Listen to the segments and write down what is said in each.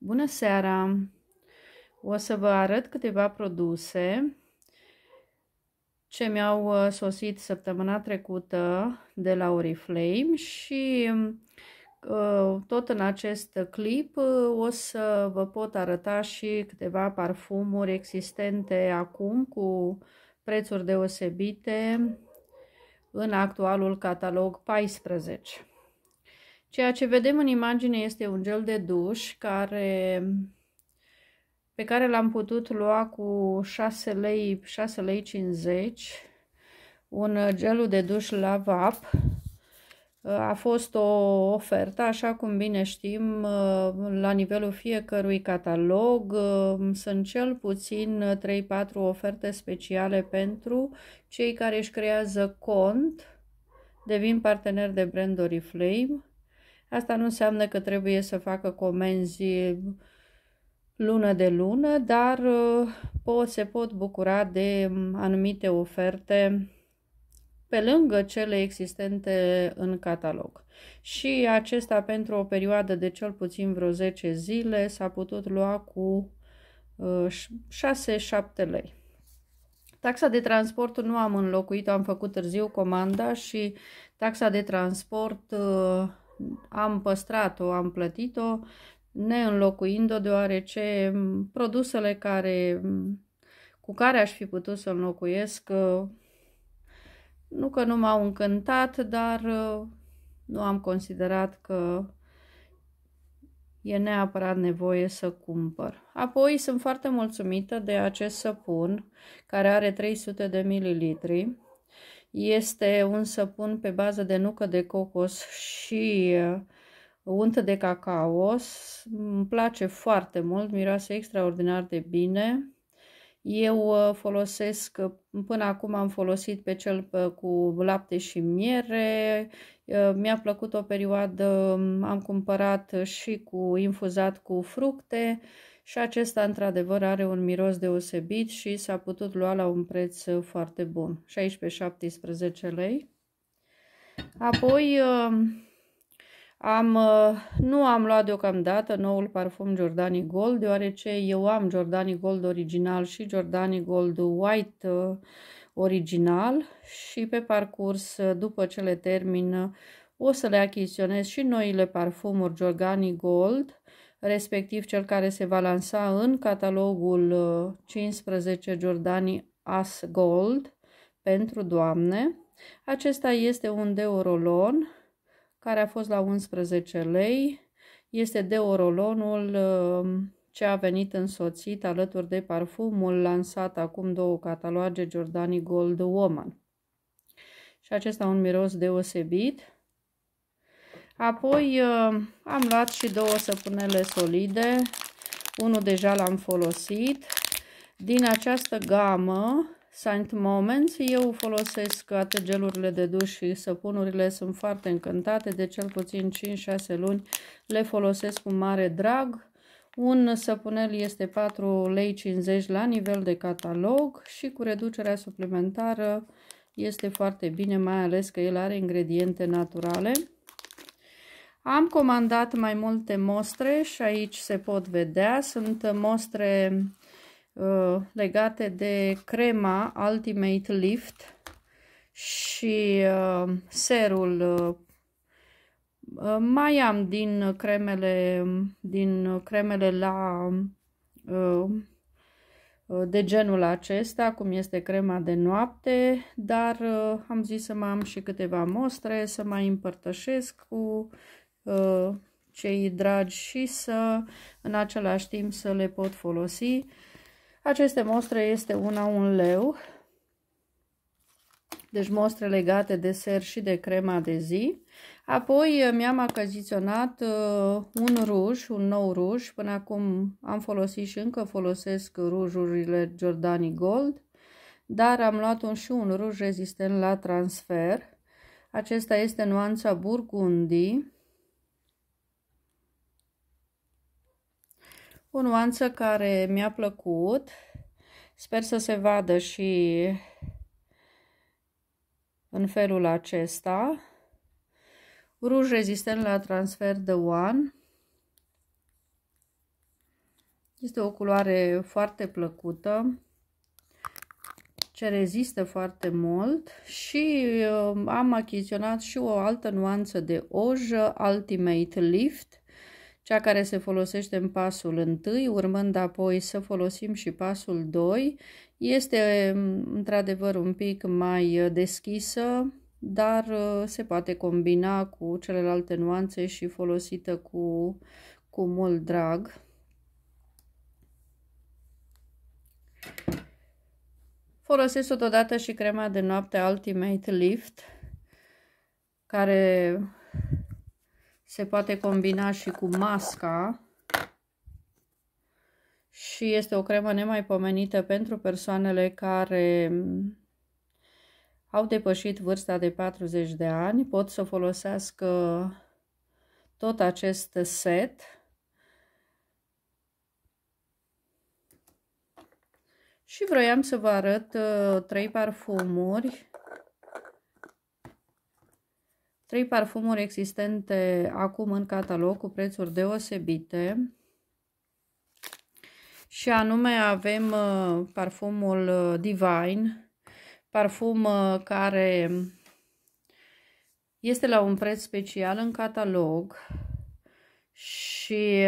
Bună seara! O să vă arăt câteva produse ce mi-au uh, sosit săptămâna trecută de la Oriflame și uh, tot în acest clip uh, o să vă pot arăta și câteva parfumuri existente acum cu prețuri deosebite în actualul catalog 14. Ceea ce vedem în imagine este un gel de duș care, pe care l-am putut lua cu 6 lei, 6 lei 50, un gel de duș la vap. A fost o ofertă, așa cum bine știm, la nivelul fiecărui catalog sunt cel puțin 3-4 oferte speciale pentru cei care își creează cont, devin parteneri de brand Oriflame Asta nu înseamnă că trebuie să facă comenzi eh, lună de lună, dar eh, se pot bucura de mm, anumite oferte pe lângă cele existente în catalog. Și acesta pentru o perioadă de cel puțin vreo 10 zile s-a putut lua cu 6-7 eh, lei. Taxa de transport nu am înlocuit, am făcut târziu comanda și taxa de transport am păstrat-o, am plătit-o, neînlocuind-o, deoarece produsele care, cu care aș fi putut să înlocuiesc, uh, nu că nu m-au încântat, dar uh, nu am considerat că e neapărat nevoie să cumpăr. Apoi sunt foarte mulțumită de acest săpun care are 300 de mililitri este un săpun pe bază de nucă de cocos și uh, unt de cacao. Îmi place foarte mult, miroase extraordinar de bine. Eu uh, folosesc, uh, până acum am folosit pe cel cu lapte și miere, mi-a plăcut o perioadă, am cumpărat și cu infuzat cu fructe și acesta într-adevăr are un miros deosebit și s-a putut lua la un preț foarte bun, 16-17 lei. Apoi uh, am, uh, nu am luat deocamdată noul parfum Giordani Gold, deoarece eu am Giordani Gold original și Giordani Gold White uh, original și pe parcurs, după ce le termin, o să le achiziționez și noile parfumuri Giordani Gold respectiv cel care se va lansa în catalogul 15 uh, Giordani As Gold pentru doamne. Acesta este un deorolon care a fost la 11 lei. Este deorolonul uh, ce a venit însoțit alături de parfumul lansat acum două cataloage Giordani Gold Woman. Și acesta un miros deosebit Apoi uh, am luat și două săpunele solide, unul deja l-am folosit. Din această gamă, Saint Moments, eu folosesc atât gelurile de duș și săpunurile, sunt foarte încântate, de cel puțin 5-6 luni le folosesc cu mare drag. Un săpunel este 4 lei 50 la nivel de catalog și cu reducerea suplimentară este foarte bine, mai ales că el are ingrediente naturale. Am comandat mai multe mostre și aici se pot vedea. Sunt mostre uh, legate de crema Ultimate Lift și uh, serul uh, mai am din cremele din cremele la uh, de genul acesta, cum este crema de noapte, dar uh, am zis să mai am și câteva mostre, să mai împărtășesc cu cei dragi și să, în același timp, să le pot folosi. Aceste mostre este una un leu, deci mostre legate de ser și de crema de zi. Apoi mi-am achiziționat uh, un ruj, un nou ruj, până acum am folosit și încă folosesc rujurile Giordani Gold, dar am luat un și un ruj rezistent la transfer. Acesta este nuanța burgundii. O nuanță care mi-a plăcut. Sper să se vadă și în felul acesta. Ruj rezistent la transfer de One. Este o culoare foarte plăcută, ce rezistă foarte mult și um, am achiziționat și o altă nuanță de oj Ultimate Lift cea care se folosește în pasul 1, urmând apoi să folosim și pasul 2, este mm, într-adevăr un pic mai uh, deschisă, dar uh, se poate combina cu celelalte nuanțe și folosită cu, cu mult drag. Folosesc totodată și crema de noapte Ultimate Lift, care se poate combina și cu masca și este o cremă nemaipomenită pentru persoanele care mm, au depășit vârsta de 40 de ani, pot să folosească tot acest set și vroiam să vă arăt uh, trei parfumuri Trei parfumuri existente acum în catalog cu prețuri deosebite. Și anume avem uh, parfumul uh, Divine, parfum uh, care este la un preț special în catalog și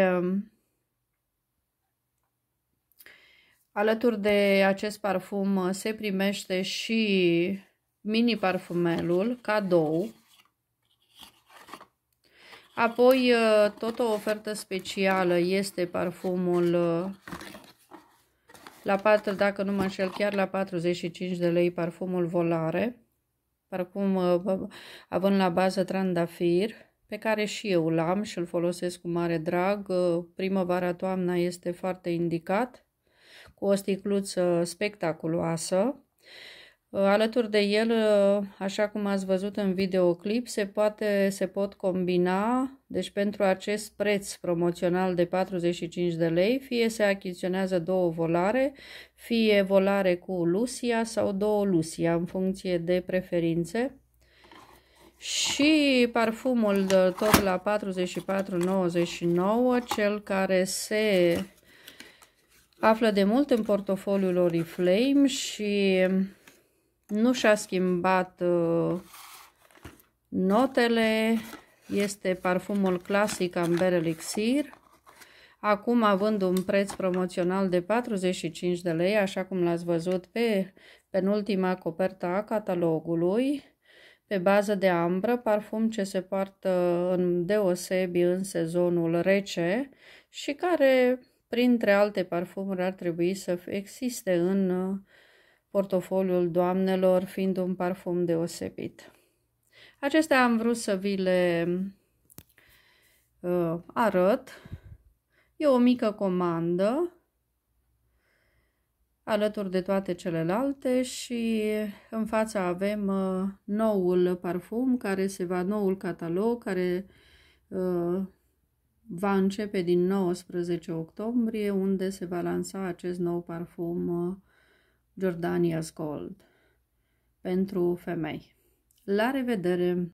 alături de acest parfum se primește și mini parfumelul cadou Apoi, uh, tot o ofertă specială este parfumul uh, la 4, dacă nu mă înșel, chiar la 45 de lei parfumul Volare, parfum uh, având la bază trandafir, pe care și eu l-am și îl folosesc cu mare drag. Primăvara-toamna este foarte indicat, cu o sticluță spectaculoasă. Uh, alături de el, uh, așa cum ați văzut în videoclip, se, poate, se pot combina, deci pentru acest preț promoțional de 45 de lei, fie se achiziționează două volare, fie volare cu Lucia sau două Lucia, în funcție de preferințe. Și parfumul tot la 44,99, cel care se află de mult în portofoliul Oriflame și nu și-a schimbat uh, notele, este parfumul clasic Amber Elixir. Acum, având un preț promoțional de 45 de lei, așa cum l-ați văzut pe penultima coperta a catalogului, pe bază de ambră, parfum ce se poartă în deosebi în sezonul rece și care, printre alte parfumuri, ar trebui să existe în uh, portofoliul doamnelor fiind un parfum deosebit. Acestea am vrut să vi le uh, arăt. E o mică comandă alături de toate celelalte și în fața avem uh, noul parfum care se va, noul catalog care uh, va începe din 19 octombrie unde se va lansa acest nou parfum uh, Jordania's Gold pentru femei. La revedere!